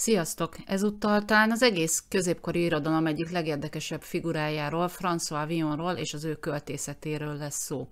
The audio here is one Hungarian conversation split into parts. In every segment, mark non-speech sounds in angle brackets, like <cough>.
Sziasztok! Ezúttal talán az egész középkori irodalom egyik legérdekesebb figurájáról, François Vionról és az ő költészetéről lesz szó.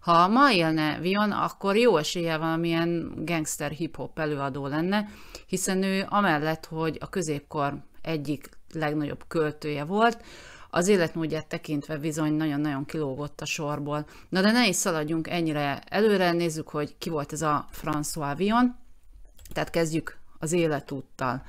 Ha ma élne Vion, akkor jó esélye valamilyen gangster hip-hop előadó lenne, hiszen ő amellett, hogy a középkor egyik legnagyobb költője volt, az életmódját tekintve bizony nagyon-nagyon kilógott a sorból. Na de ne is szaladjunk ennyire előre, nézzük, hogy ki volt ez a François Vion. Tehát kezdjük az életúttal.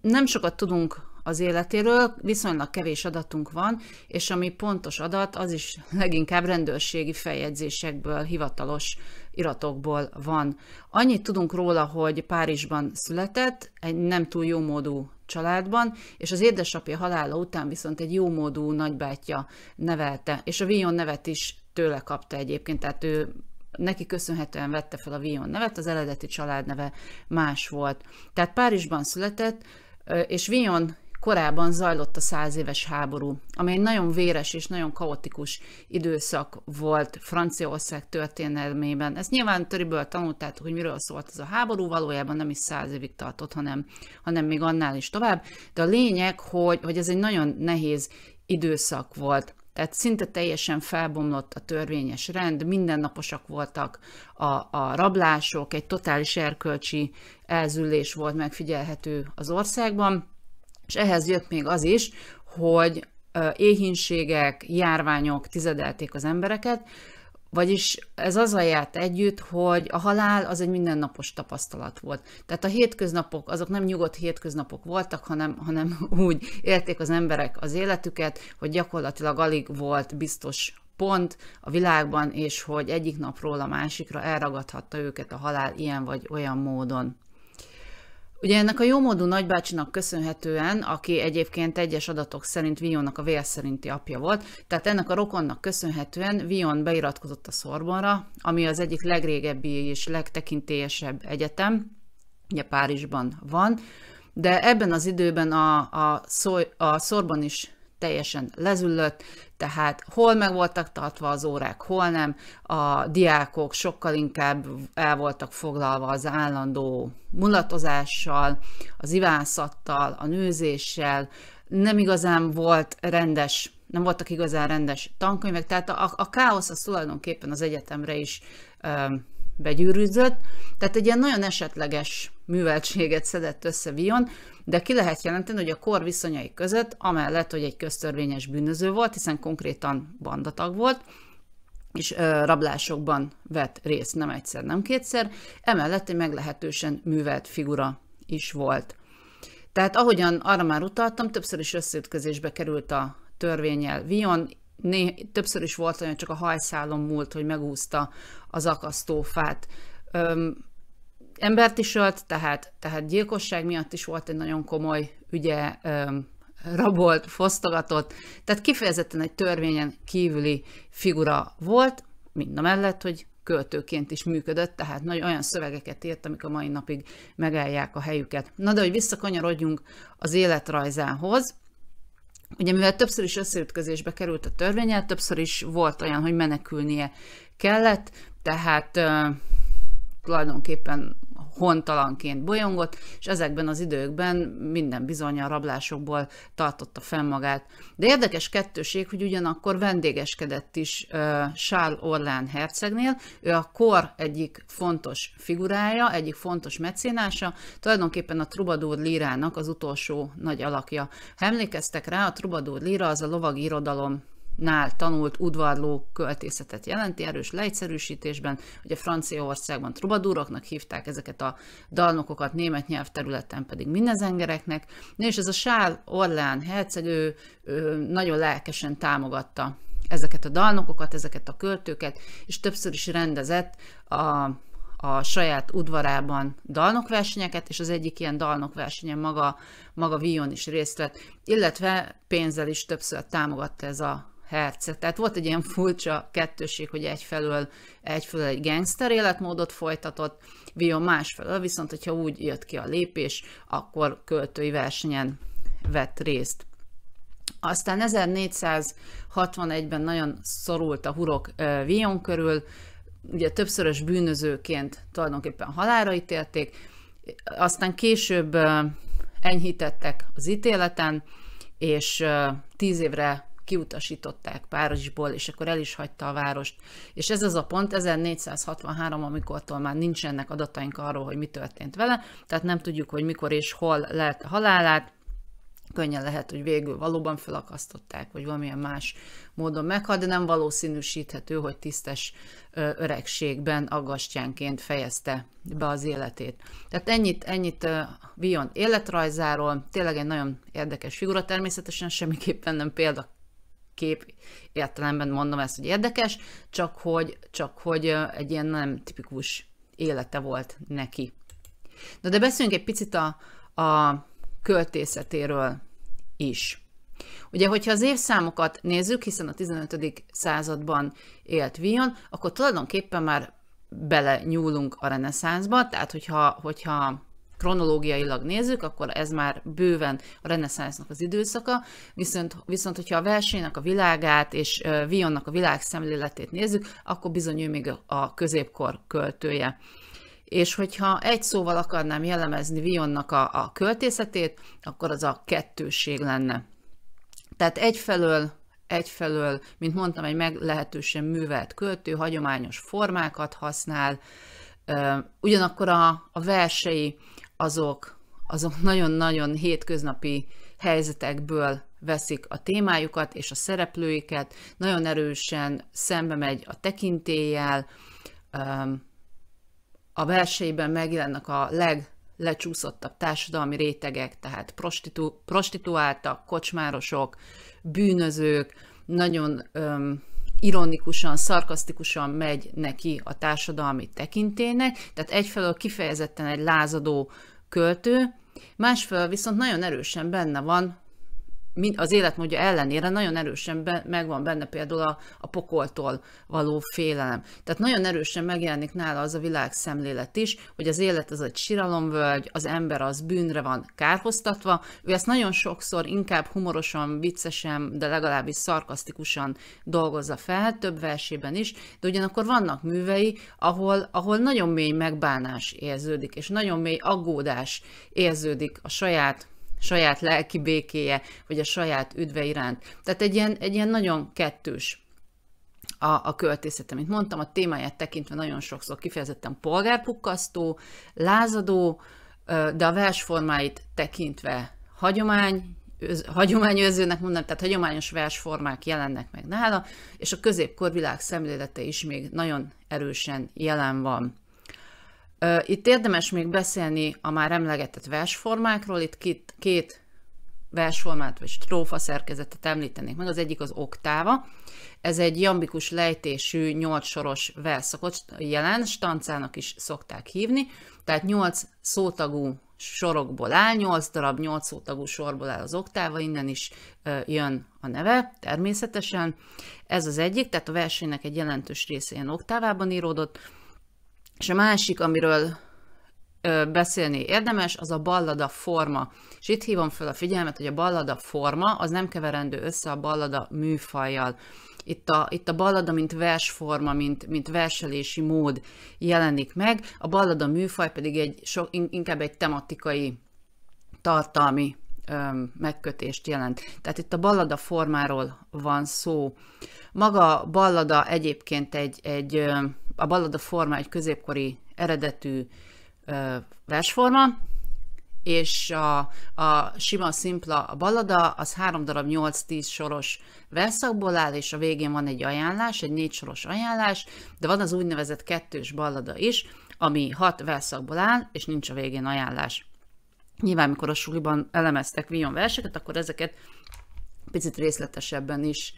Nem sokat tudunk az életéről, viszonylag kevés adatunk van, és ami pontos adat, az is leginkább rendőrségi feljegyzésekből, hivatalos iratokból van. Annyit tudunk róla, hogy Párizsban született, egy nem túl jó módú családban, és az édesapja halála után viszont egy módú nagybátyja nevelte, és a Vion nevet is tőle kapta egyébként, tehát ő neki köszönhetően vette fel a Vion nevet, az eredeti családneve más volt. Tehát Párizsban született, és Vion korábban zajlott a száz éves háború, amely nagyon véres és nagyon kaotikus időszak volt Franciaország történelmében. Ezt nyilván töriből tanultátok, hogy miről szólt ez a háború, valójában nem is száz évig tartott, hanem, hanem még annál is tovább, de a lényeg, hogy, hogy ez egy nagyon nehéz időszak volt. Tehát szinte teljesen felbomlott a törvényes rend, mindennaposak voltak a, a rablások, egy totális erkölcsi elzülés volt megfigyelhető az országban, és ehhez jött még az is, hogy éhínségek, járványok tizedelték az embereket, vagyis ez az járt együtt, hogy a halál az egy mindennapos tapasztalat volt. Tehát a hétköznapok, azok nem nyugodt hétköznapok voltak, hanem, hanem <laughs> úgy élték az emberek az életüket, hogy gyakorlatilag alig volt biztos pont a világban, és hogy egyik napról a másikra elragadhatta őket a halál ilyen vagy olyan módon. Ugye ennek a jómódú nagybácsinak köszönhetően, aki egyébként egyes adatok szerint Vionnak a vér szerinti apja volt, tehát ennek a rokonnak köszönhetően Vion beiratkozott a Szorbonra, ami az egyik legrégebbi és legtekintélyesebb egyetem, ugye Párizsban van, de ebben az időben a, a, szó, a Szorban is teljesen lezüllött, tehát hol meg voltak tartva az órák, hol nem, a diákok sokkal inkább el voltak foglalva az állandó mulatozással, az ivászattal, a nőzéssel, nem igazán volt rendes, nem voltak igazán rendes tankönyvek, tehát a, a káosz az tulajdonképpen az egyetemre is begyűrűzött, tehát egy ilyen nagyon esetleges műveltséget szedett össze Vion, de ki lehet jelenteni, hogy a kor viszonyai között, amellett, hogy egy köztörvényes bűnöző volt, hiszen konkrétan bandatag volt, és rablásokban vett részt nem egyszer, nem kétszer, emellett egy meglehetősen művelt figura is volt. Tehát ahogyan arra már utaltam, többször is összeütközésbe került a törvényel Vion, Né, többször is volt olyan, csak a hajszálon múlt, hogy megúszta az akasztófát. Öm, embert is ölt, tehát, tehát gyilkosság miatt is volt egy nagyon komoly ügye, öm, rabolt, fosztogatott, tehát kifejezetten egy törvényen kívüli figura volt, mind a mellett, hogy költőként is működött, tehát nagy olyan szövegeket írt, amik a mai napig megállják a helyüket. Na de, hogy visszakanyarodjunk az életrajzához, Ugye mivel többször is összeütközésbe került a törvényel, többször is volt olyan, hogy menekülnie kellett, tehát tulajdonképpen hontalanként bolyongott, és ezekben az időkben minden bizony a rablásokból tartotta fenn magát. De érdekes kettőség, hogy ugyanakkor vendégeskedett is Charles Orlán hercegnél, ő a kor egyik fontos figurája, egyik fontos mecénása, tulajdonképpen a Trubadur lírának az utolsó nagy alakja. Ha emlékeztek rá, a Trubadur líra az a lovagi irodalom nál tanult udvarló költészetet jelenti erős leegyszerűsítésben. Ugye Franciaországban trubadúroknak hívták ezeket a dalnokokat, német nyelvterületen pedig mindezengereknek, és ez a Sál Orlán herceg, ő, ő nagyon lelkesen támogatta ezeket a dalnokokat, ezeket a költőket, és többször is rendezett a a saját udvarában dalnokversenyeket, és az egyik ilyen dalnokversenyen maga, maga Vion is részt vett, illetve pénzzel is többször támogatta ez a herceg. Tehát volt egy ilyen furcsa kettőség, hogy egyfelől, egyfelől egy gangster életmódot folytatott, Vion másfelől, viszont hogyha úgy jött ki a lépés, akkor költői versenyen vett részt. Aztán 1461-ben nagyon szorult a hurok Vion körül, ugye többszörös bűnözőként tulajdonképpen halára ítélték, aztán később enyhítettek az ítéleten, és tíz évre kiutasították Párizsból, és akkor el is hagyta a várost. És ez az a pont, 1463, amikortól már nincsenek adataink arról, hogy mi történt vele, tehát nem tudjuk, hogy mikor és hol lehet a halálát, könnyen lehet, hogy végül valóban felakasztották, vagy valamilyen más módon meghalt, de nem valószínűsíthető, hogy tisztes öregségben aggastyánként fejezte be az életét. Tehát ennyit, ennyit Vion életrajzáról, tényleg egy nagyon érdekes figura, természetesen semmiképpen nem példa kép értelemben mondom ezt, hogy érdekes, csak hogy, csak hogy egy ilyen nem tipikus élete volt neki. Na de beszéljünk egy picit a, a költészetéről is. Ugye, hogyha az évszámokat nézzük, hiszen a 15. században élt Vion, akkor tulajdonképpen már bele nyúlunk a reneszánszba, tehát hogyha, hogyha kronológiailag nézzük, akkor ez már bőven a reneszánsznak az időszaka, viszont, viszont hogyha a versenynek a világát és Vionnak a szemléletét nézzük, akkor bizony ő még a középkor költője. És hogyha egy szóval akarnám jellemezni Vionnak a, a költészetét, akkor az a kettőség lenne. Tehát egyfelől egyfelől, mint mondtam, egy meglehetősen művelt költő, hagyományos formákat használ, ugyanakkor a, a versei azok, azok nagyon-nagyon hétköznapi helyzetekből veszik a témájukat és a szereplőiket, nagyon erősen szembe megy a tekintéllyel, a versében megjelennek a leglecsúszottabb társadalmi rétegek, tehát prostitu- prostituáltak, kocsmárosok, bűnözők, nagyon öm, ironikusan, szarkasztikusan megy neki a társadalmi tekintének, tehát egyfelől kifejezetten egy lázadó költő, másfél viszont nagyon erősen benne van az életmódja ellenére nagyon erősen be, megvan benne például a, a pokoltól való félelem. Tehát nagyon erősen megjelenik nála az a világszemlélet is, hogy az élet az egy síralomvölgy, az ember az bűnre van kárhoztatva. Ő ezt nagyon sokszor inkább humorosan, viccesen, de legalábbis szarkasztikusan dolgozza fel, több versében is, de ugyanakkor vannak művei, ahol, ahol nagyon mély megbánás érződik, és nagyon mély aggódás érződik a saját saját lelki békéje, vagy a saját üdve iránt. Tehát egy ilyen, egy ilyen nagyon kettős a, a költészete. Mint mondtam, a témáját tekintve nagyon sokszor kifejezetten polgárpukkasztó, lázadó, de a versformáit tekintve hagyomány, öz, hagyományőrzőnek mondanám, tehát hagyományos versformák jelennek meg nála, és a középkor világ szemlélete is még nagyon erősen jelen van. Itt érdemes még beszélni a már emlegetett versformákról, itt két, két versformát vagy strófa szerkezetet említenék meg. Az egyik az oktáva, ez egy jambikus lejtésű, nyolc soros verszakot jelen, stancának is szokták hívni, tehát nyolc szótagú sorokból áll, nyolc darab nyolc szótagú sorból áll az oktáva, innen is jön a neve, természetesen. Ez az egyik, tehát a versenynek egy jelentős része ilyen oktávában íródott. És a másik, amiről beszélni érdemes, az a ballada forma. És itt hívom fel a figyelmet, hogy a ballada forma az nem keverendő össze a ballada műfajjal. Itt a, itt a ballada, mint versforma, mint, mint verselési mód jelenik meg, a ballada műfaj pedig egy so, inkább egy tematikai, tartalmi ö, megkötést jelent. Tehát itt a ballada formáról van szó. Maga ballada egyébként egy, egy a ballada forma egy középkori eredetű ö, versforma, és a, a sima, szimpla a ballada, az három darab 8-10 soros verszakból áll, és a végén van egy ajánlás, egy négy soros ajánlás, de van az úgynevezett kettős ballada is, ami hat verszakból áll, és nincs a végén ajánlás. Nyilván, mikor a suliban elemeztek Vion verseket, akkor ezeket picit részletesebben is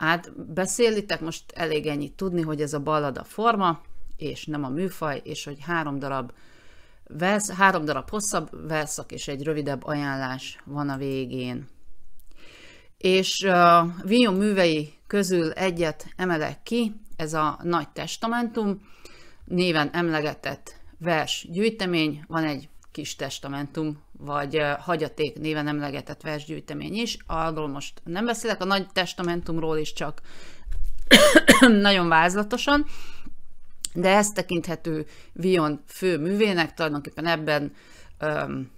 Hát beszélitek most elég ennyit tudni, hogy ez a ballada forma, és nem a műfaj, és hogy három darab versz, három darab hosszabb verszak és egy rövidebb ajánlás van a végén. És uh, Vignon művei közül egyet emelek ki, ez a Nagy Testamentum, néven emlegetett vers gyűjtemény, van egy kis testamentum vagy hagyaték néven emlegetett versgyűjtemény is. Arról most nem beszélek, a nagy testamentumról is csak <coughs> nagyon vázlatosan, de ezt tekinthető Vion fő művének, tulajdonképpen ebben öm,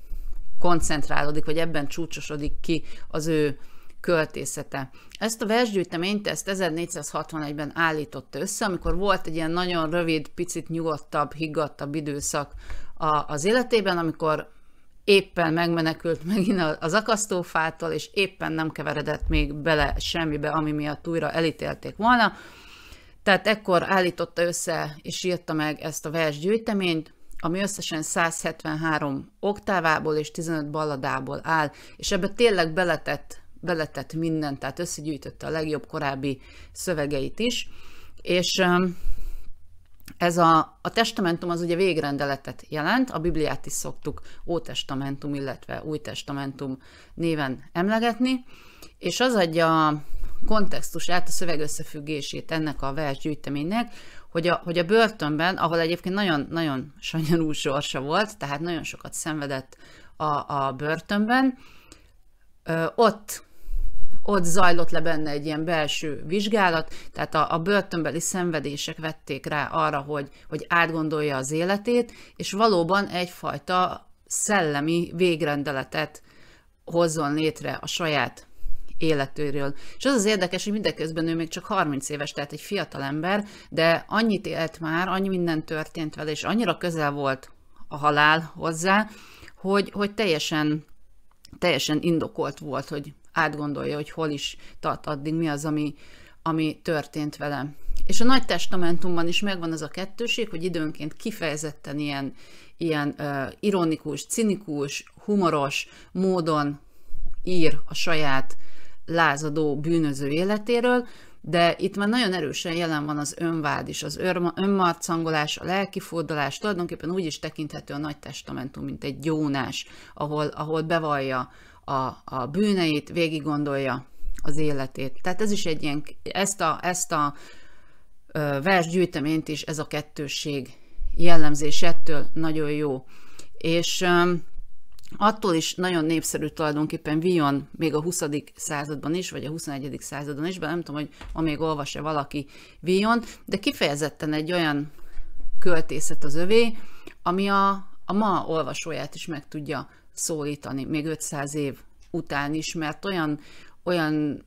koncentrálódik, vagy ebben csúcsosodik ki az ő költészete. Ezt a versgyűjteményt ezt 1461-ben állította össze, amikor volt egy ilyen nagyon rövid, picit nyugodtabb, higgadtabb időszak az életében, amikor éppen megmenekült megint az akasztófától, és éppen nem keveredett még bele semmibe, ami miatt újra elítélték volna. Tehát ekkor állította össze és írta meg ezt a versgyűjteményt, ami összesen 173 oktávából és 15 balladából áll, és ebbe tényleg beletett, beletett mindent, tehát összegyűjtötte a legjobb korábbi szövegeit is, és ez a, a testamentum az ugye végrendeletet jelent, a Bibliát is szoktuk Ótestamentum, illetve Új Testamentum néven emlegetni, és az adja a kontextusát, a szövegösszefüggését ennek a versgyűjteménynek, hogy a, hogy a börtönben, ahol egyébként nagyon-nagyon sanyarú sorsa volt, tehát nagyon sokat szenvedett a, a börtönben, ott ott zajlott le benne egy ilyen belső vizsgálat, tehát a, a börtönbeli szenvedések vették rá arra, hogy, hogy átgondolja az életét, és valóban egyfajta szellemi végrendeletet hozzon létre a saját életéről. És az az érdekes, hogy mindeközben ő még csak 30 éves, tehát egy fiatal ember, de annyit élt már, annyi minden történt vele, és annyira közel volt a halál hozzá, hogy, hogy teljesen, teljesen indokolt volt, hogy átgondolja, hogy hol is tart addig, mi az, ami, ami történt velem. És a nagy testamentumban is megvan az a kettőség, hogy időnként kifejezetten ilyen, ilyen uh, ironikus, cinikus, humoros módon ír a saját lázadó, bűnöző életéről, de itt már nagyon erősen jelen van az önvád is, az önmarcangolás, a lelkifordulás, tulajdonképpen úgy is tekinthető a nagy testamentum, mint egy gyónás, ahol, ahol bevallja a, a bűneit, végig gondolja az életét. Tehát ez is egy ilyen, ezt a, ezt a versgyűjteményt is ez a kettőség jellemzés ettől nagyon jó. És attól is nagyon népszerű tulajdonképpen Vion még a 20. században is, vagy a 21. században is, nem tudom, hogy ma még olvas-e valaki Vion, de kifejezetten egy olyan költészet az övé, ami a, a ma olvasóját is meg tudja szólítani, még 500 év után is, mert olyan, olyan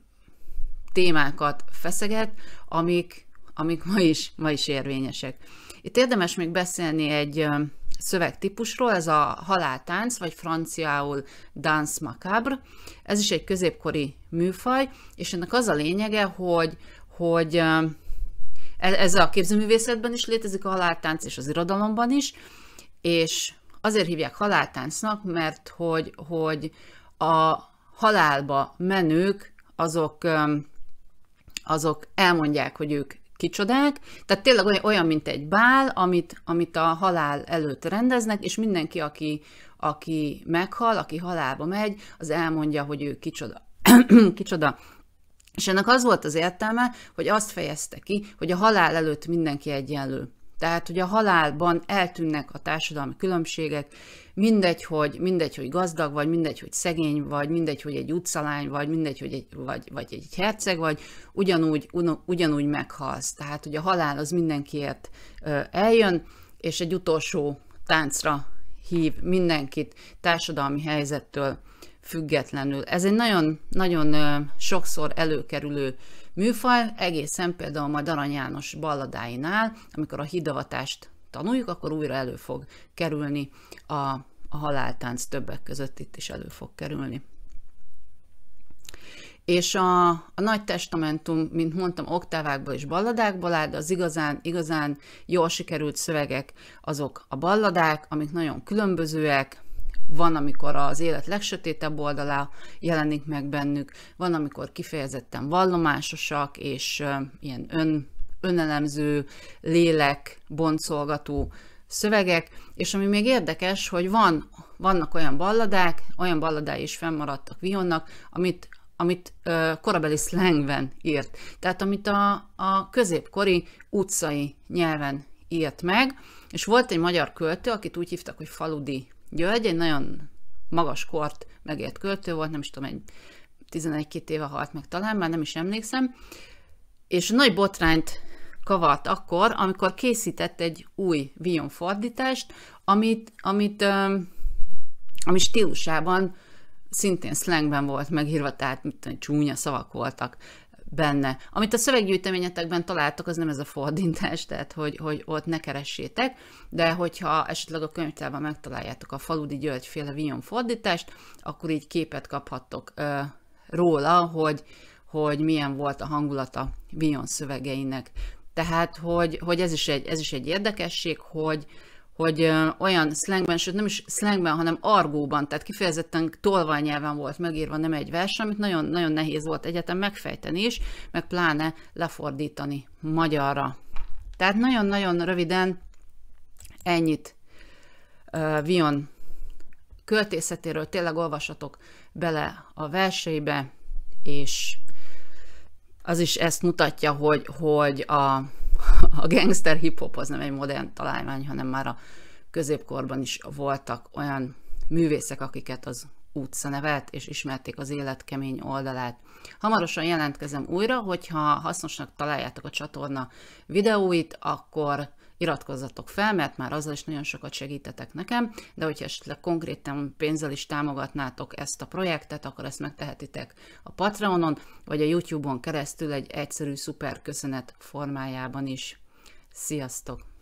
témákat feszeget, amik, amik ma, is, ma is érvényesek. Itt érdemes még beszélni egy szövegtípusról, ez a haláltánc, vagy franciául Dance Macabre. Ez is egy középkori műfaj, és ennek az a lényege, hogy, hogy e, ez a képzőművészetben is létezik a haláltánc, és az irodalomban is, és Azért hívják haláltáncnak, mert hogy, hogy a halálba menők, azok, azok elmondják, hogy ők kicsodák, tehát tényleg olyan, mint egy bál, amit, amit a halál előtt rendeznek, és mindenki, aki, aki meghal, aki halálba megy, az elmondja, hogy ő kicsoda. <clears throat> kicsoda. És ennek az volt az értelme, hogy azt fejezte ki, hogy a halál előtt mindenki egyenlő. Tehát, hogy a halálban eltűnnek a társadalmi különbségek, mindegy, hogy, mindegy, hogy gazdag vagy, mindegy, hogy szegény vagy, mindegy, hogy egy utcalány vagy, mindegy, hogy egy, vagy, vagy egy herceg vagy, ugyanúgy, ugyanúgy meghalsz. Tehát, hogy a halál az mindenkiért eljön, és egy utolsó táncra hív mindenkit társadalmi helyzettől függetlenül. Ez egy nagyon-nagyon sokszor előkerülő műfaj, egészen például majd Arany János balladáinál, amikor a hidavatást tanuljuk, akkor újra elő fog kerülni a, a haláltánc többek között itt is elő fog kerülni. És a, a nagy testamentum, mint mondtam, oktávákból és balladákból áll, de az igazán, igazán jól sikerült szövegek azok a balladák, amik nagyon különbözőek, van, amikor az élet legsötétebb oldalá jelenik meg bennük, van, amikor kifejezetten vallomásosak és ilyen ön, önelemző, lélek, boncolgató szövegek, és ami még érdekes, hogy van, vannak olyan balladák, olyan balladái is fennmaradtak Vionnak, amit amit ö, korabeli slangben írt, tehát amit a, a középkori utcai nyelven írt meg, és volt egy magyar költő, akit úgy hívtak, hogy Faludi György egy nagyon magas kort megért költő volt, nem is tudom, egy 11-2 éve halt meg talán, már nem is emlékszem, és nagy botrányt kavart akkor, amikor készített egy új Vion fordítást, amit, amit ami stílusában szintén slangben volt megírva, tehát mit tudom, csúnya szavak voltak benne. Amit a szöveggyűjteményetekben találtok, az nem ez a fordítás, tehát hogy, hogy ott ne keressétek, de hogyha esetleg a könyvtárban megtaláljátok a Faludi György féle Vigyon fordítást, akkor így képet kaphattok ö, róla, hogy, hogy milyen volt a hangulata Vion szövegeinek. Tehát, hogy, hogy ez, is egy, ez is egy érdekesség, hogy, hogy olyan slangben, sőt nem is slangben, hanem argóban, tehát kifejezetten tolvajnyelven volt megírva nem egy vers, amit nagyon, nagyon nehéz volt egyetem megfejteni is, meg pláne lefordítani magyarra. Tehát nagyon-nagyon röviden ennyit uh, Vion költészetéről tényleg olvasatok bele a verseibe, és az is ezt mutatja, hogy, hogy a a gangster hip-hop az nem egy modern találmány, hanem már a középkorban is voltak olyan művészek, akiket az utca nevelt, és ismerték az élet kemény oldalát. Hamarosan jelentkezem újra, hogyha hasznosnak találjátok a csatorna videóit, akkor iratkozzatok fel, mert már azzal is nagyon sokat segítetek nekem, de hogyha esetleg konkrétan pénzzel is támogatnátok ezt a projektet, akkor ezt megtehetitek a Patreonon, vagy a YouTube-on keresztül egy egyszerű szuper köszönet formájában is. Sziasztok!